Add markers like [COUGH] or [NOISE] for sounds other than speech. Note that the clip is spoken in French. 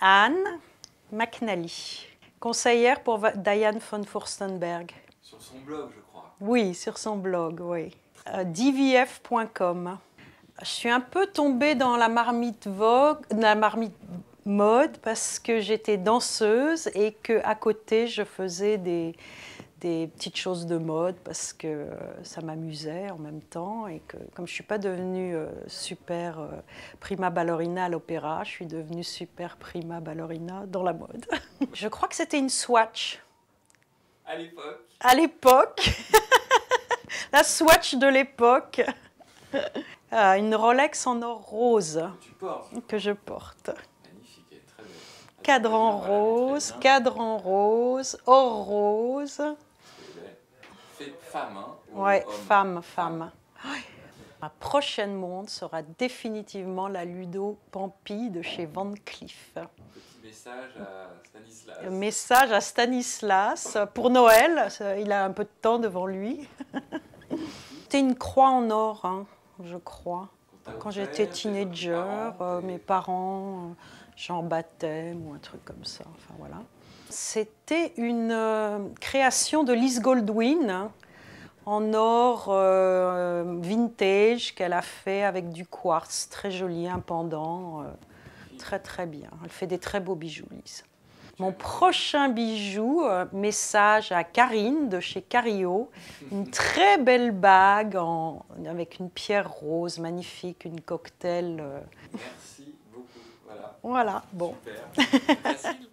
Anne McNally, conseillère pour Diane von Furstenberg. Sur son blog, je crois. Oui, sur son blog, oui. Euh, dvf.com. Je suis un peu tombée dans la marmite vogue, la marmite mode parce que j'étais danseuse et que à côté je faisais des, des petites choses de mode parce que euh, ça m'amusait en même temps et que comme je suis pas devenue euh, super euh, prima ballerina à l'opéra, je suis devenue super prima ballerina dans la mode. [LAUGHS] je crois que c'était une swatch. À l'époque. À l'époque. [LAUGHS] la swatch de l'époque. [LAUGHS] Ah, une Rolex en or rose. Que je porte. Magnifique, très Cadran rose, cadran rose, or rose. C'est femme, hein Oui, femme, femme. Ma prochaine montre sera définitivement la Ludo Pampi de chez Van Cleef. Un petit message à Stanislas. Un message à Stanislas pour Noël. Il a un peu de temps devant lui. [LAUGHS] C'était une croix en or, hein, je crois. Quand j'étais teenager, euh, mes parents, euh, j'en baptême ou un truc comme ça. Enfin voilà. C'était une euh, création de Liz Goldwyn hein, en or euh, vintage qu'elle a fait avec du quartz, très joli, un pendant, euh, très très bien. Elle fait des très beaux bijoux, Liz. Mon prochain bijou, message à Karine de chez Cario, une très belle bague avec une pierre rose magnifique, une cocktail. Merci beaucoup. Voilà. Voilà, bon. Super.